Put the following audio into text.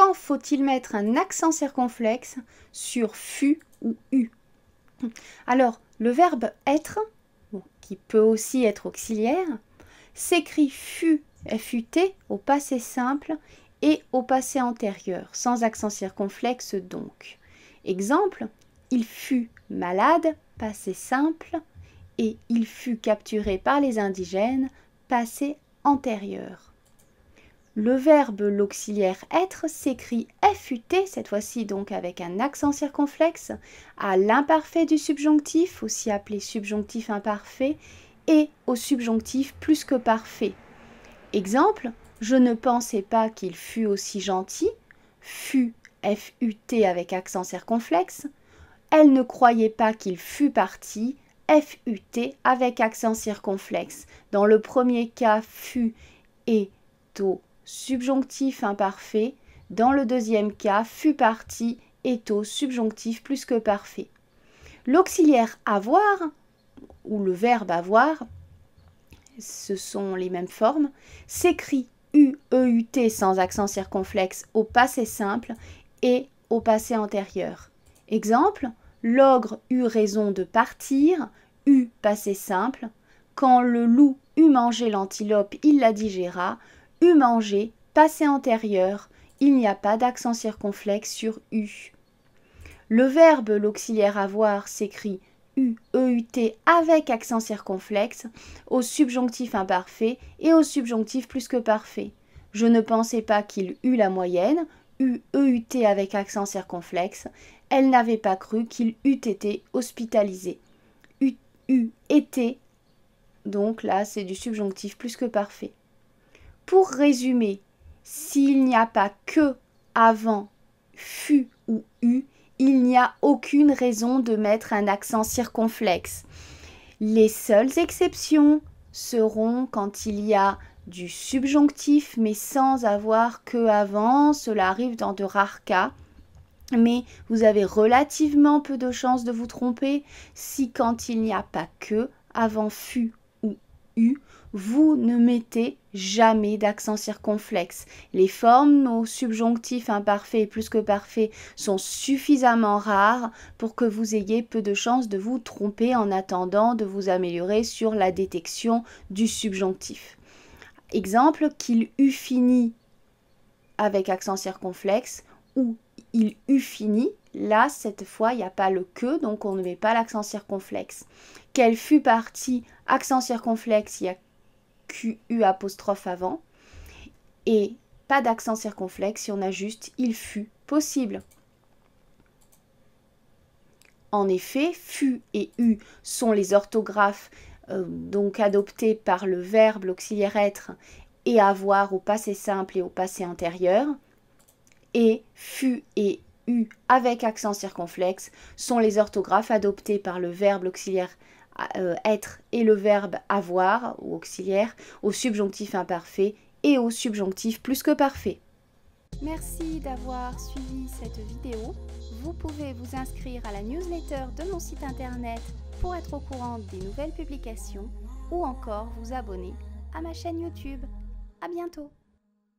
quand faut-il mettre un accent circonflexe sur fut ou u Alors, le verbe être, qui peut aussi être auxiliaire, s'écrit fut, fut au passé simple et au passé antérieur, sans accent circonflexe donc. Exemple, il fut malade, passé simple, et il fut capturé par les indigènes, passé antérieur. Le verbe, l'auxiliaire être, s'écrit FUT, cette fois-ci donc avec un accent circonflexe, à l'imparfait du subjonctif, aussi appelé subjonctif imparfait, et au subjonctif plus que parfait. Exemple, je ne pensais pas qu'il fût aussi gentil, fut FUT avec accent circonflexe, elle ne croyait pas qu'il fût parti, FUT avec accent circonflexe. Dans le premier cas, fut et au subjonctif imparfait. Dans le deuxième cas, fut parti et au subjonctif plus que parfait. L'auxiliaire avoir ou le verbe avoir, ce sont les mêmes formes, s'écrit U, E, U, sans accent circonflexe au passé simple et au passé antérieur. Exemple, l'ogre eut raison de partir, u passé simple. Quand le loup eut mangé l'antilope, il la digéra. U manger, passé antérieur, il n'y a pas d'accent circonflexe sur U. Le verbe, l'auxiliaire avoir, s'écrit e, U, t avec accent circonflexe au subjonctif imparfait et au subjonctif plus que parfait. Je ne pensais pas qu'il eût la moyenne, U, e, t avec accent circonflexe. Elle n'avait pas cru qu'il eût été hospitalisé. U, U, été. E, donc là, c'est du subjonctif plus que parfait. Pour résumer, s'il n'y a pas que avant, fut ou eu, il n'y a aucune raison de mettre un accent circonflexe. Les seules exceptions seront quand il y a du subjonctif mais sans avoir que avant, cela arrive dans de rares cas. Mais vous avez relativement peu de chances de vous tromper si quand il n'y a pas que avant fut vous ne mettez jamais d'accent circonflexe. Les formes au subjonctif imparfait et plus que parfait sont suffisamment rares pour que vous ayez peu de chances de vous tromper en attendant de vous améliorer sur la détection du subjonctif. Exemple, qu'il eût fini avec accent circonflexe ou il eut fini. Là, cette fois, il n'y a pas le que, donc on ne met pas l'accent circonflexe. Quelle fut partie accent circonflexe, il y a QU apostrophe avant. Et pas d'accent circonflexe si on a juste il fut possible. En effet, fut et u sont les orthographes euh, donc adoptées par le verbe, l'auxiliaire être et avoir au passé simple et au passé antérieur et, fut et u avec accent circonflexe sont les orthographes adoptées par le verbe auxiliaire euh, être et le verbe avoir ou auxiliaire au subjonctif imparfait et au subjonctif plus que parfait. Merci d'avoir suivi cette vidéo. Vous pouvez vous inscrire à la newsletter de mon site internet pour être au courant des nouvelles publications ou encore vous abonner à ma chaîne YouTube. À bientôt!